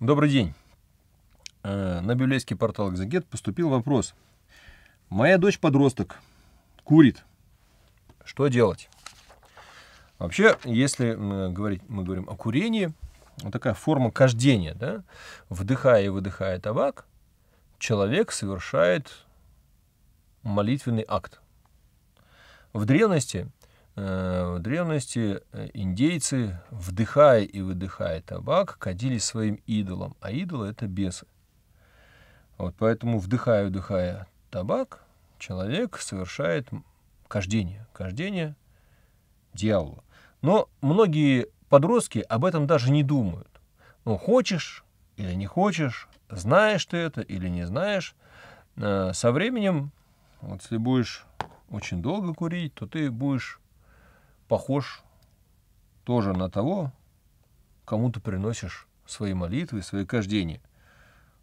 Добрый день. Э, на библейский портал Экзагет поступил вопрос. Моя дочь-подросток курит. Что делать? Вообще, если мы говорить, мы говорим о курении, вот такая форма кождения, да? вдыхая и выдыхая табак, человек совершает молитвенный акт. В древности Э, в древности э, индейцы, вдыхая и выдыхая табак, кадили своим идолом, а идолы — это бесы. Вот поэтому, вдыхая и выдыхая табак, человек совершает кождение, кождение дьявола. Но многие подростки об этом даже не думают. Ну, хочешь или не хочешь, знаешь ты это или не знаешь, э, со временем, вот если будешь очень долго курить, то ты будешь похож тоже на того, кому ты приносишь свои молитвы, свои кождения.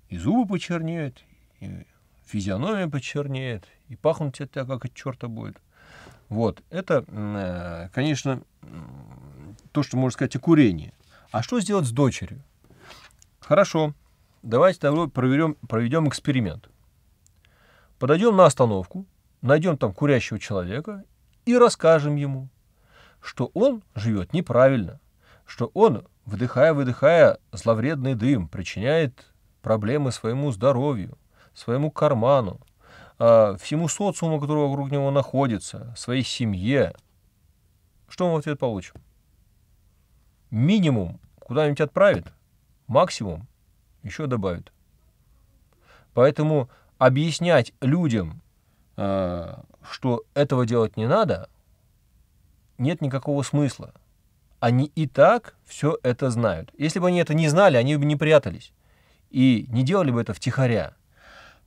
И зубы почернеют, и физиономия почернеет, и пахнут от тебя как от черта будет. Вот, это, э, конечно, то, что можно сказать о курении. А что сделать с дочерью? Хорошо, давайте тогда проведем эксперимент. Подойдем на остановку, найдем там курящего человека и расскажем ему, что он живет неправильно, что он, вдыхая-выдыхая зловредный дым, причиняет проблемы своему здоровью, своему карману, а, всему социуму, который вокруг него находится, своей семье. Что мы в ответ получим? Минимум куда-нибудь отправит, максимум еще добавит. Поэтому объяснять людям, а, что этого делать не надо, нет никакого смысла. Они и так все это знают. Если бы они это не знали, они бы не прятались. И не делали бы это втихаря.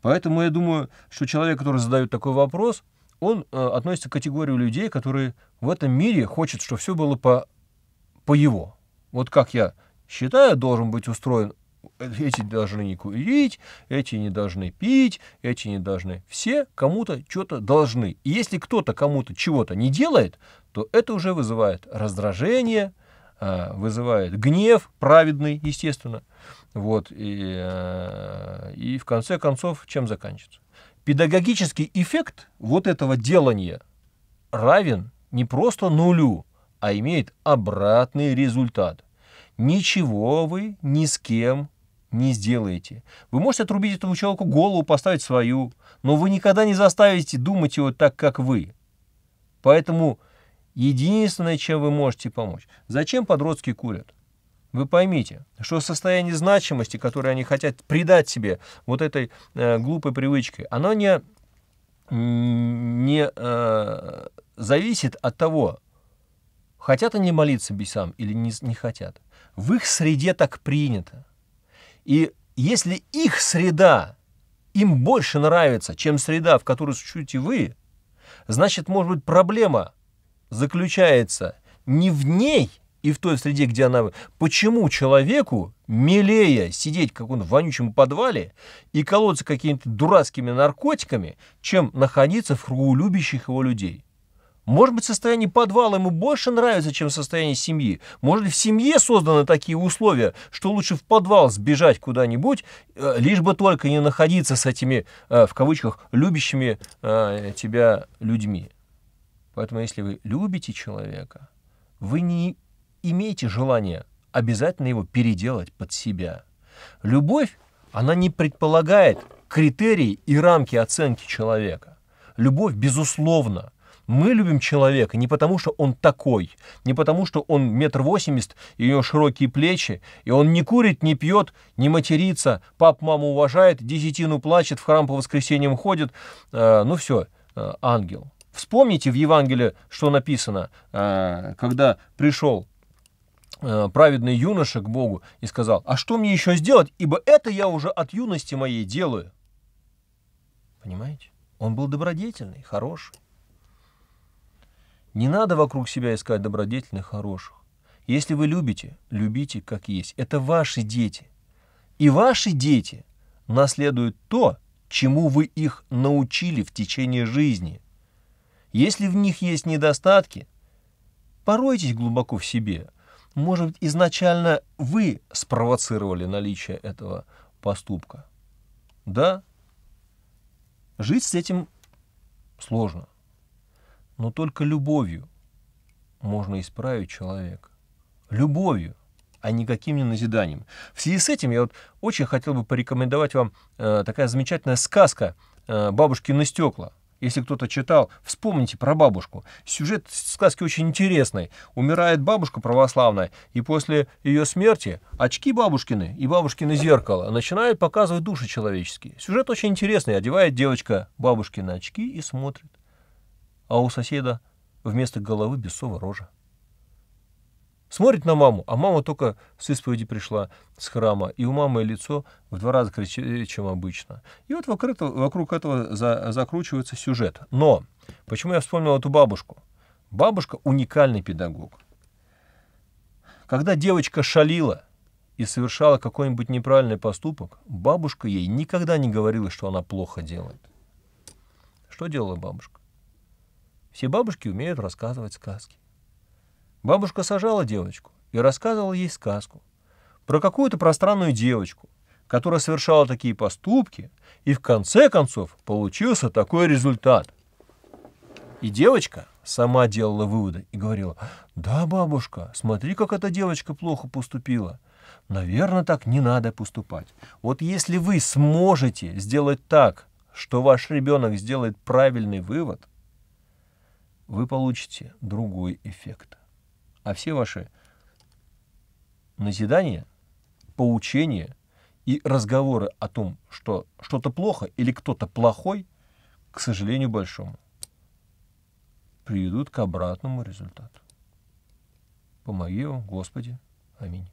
Поэтому я думаю, что человек, который задает такой вопрос, он э, относится к категории людей, которые в этом мире хочет, чтобы все было по, по его. Вот как я считаю, должен быть устроен эти должны не курить, эти не должны пить, эти не должны. Все кому-то что-то должны. И если кто-то кому-то чего-то не делает, то это уже вызывает раздражение, а, вызывает гнев праведный, естественно. Вот. И, э, и в конце концов, чем заканчивается? Педагогический эффект вот этого делания равен не просто нулю, а имеет обратный результат – ничего вы ни с кем не сделаете. Вы можете отрубить этому человеку голову, поставить свою, но вы никогда не заставите думать его так, как вы. Поэтому единственное, чем вы можете помочь. Зачем подростки курят? Вы поймите, что состояние значимости, которое они хотят придать себе вот этой э, глупой привычкой, оно не, не э, зависит от того, хотят они молиться бесам или не, не хотят. В их среде так принято. И если их среда им больше нравится, чем среда, в которой существуете вы, значит, может быть, проблема заключается не в ней и в той среде, где она... Почему человеку милее сидеть в каком-то вонючем подвале и колоться какими-то дурацкими наркотиками, чем находиться в кругу любящих его людей? Может быть, состояние подвала ему больше нравится, чем состояние семьи. Может, в семье созданы такие условия, что лучше в подвал сбежать куда-нибудь, э, лишь бы только не находиться с этими, э, в кавычках, любящими э, тебя людьми. Поэтому, если вы любите человека, вы не имеете желания обязательно его переделать под себя. Любовь, она не предполагает критерии и рамки оценки человека. Любовь, безусловно, мы любим человека не потому, что он такой, не потому, что он метр восемьдесят, и у него широкие плечи, и он не курит, не пьет, не матерится, пап маму уважает, десятину плачет, в храм по воскресеньям ходит. Э, ну все, э, ангел. Вспомните в Евангелии, что написано, э, когда пришел праведный юноша к Богу и сказал, а что мне еще сделать, ибо это я уже от юности моей делаю. Понимаете? Он был добродетельный, хороший. Не надо вокруг себя искать добродетельных, хороших. Если вы любите, любите как есть. Это ваши дети. И ваши дети наследуют то, чему вы их научили в течение жизни. Если в них есть недостатки, поройтесь глубоко в себе. Может быть, изначально вы спровоцировали наличие этого поступка. Да, жить с этим сложно. Но только любовью можно исправить человека. Любовью, а никаким не назиданием. В связи с этим я вот очень хотел бы порекомендовать вам э, такая замечательная сказка э, «Бабушки стекла». Если кто-то читал, вспомните про бабушку. Сюжет сказки очень интересный. Умирает бабушка православная, и после ее смерти очки бабушкины и бабушкины зеркало начинают показывать души человеческие. Сюжет очень интересный. Одевает девочка бабушкины очки и смотрит а у соседа вместо головы бесова рожа. Смотрит на маму, а мама только с исповеди пришла с храма, и у мамы лицо в два раза кричее, чем обычно. И вот вокруг этого, вокруг этого за, закручивается сюжет. Но почему я вспомнил эту бабушку? Бабушка уникальный педагог. Когда девочка шалила и совершала какой-нибудь неправильный поступок, бабушка ей никогда не говорила, что она плохо делает. Что делала бабушка? Все бабушки умеют рассказывать сказки. Бабушка сажала девочку и рассказывала ей сказку про какую-то пространную девочку, которая совершала такие поступки, и в конце концов получился такой результат. И девочка сама делала выводы и говорила, «Да, бабушка, смотри, как эта девочка плохо поступила. Наверное, так не надо поступать. Вот если вы сможете сделать так, что ваш ребенок сделает правильный вывод, вы получите другой эффект. А все ваши назидания, поучения и разговоры о том, что что-то плохо или кто-то плохой, к сожалению большому, приведут к обратному результату. Помоги вам, Господи. Аминь.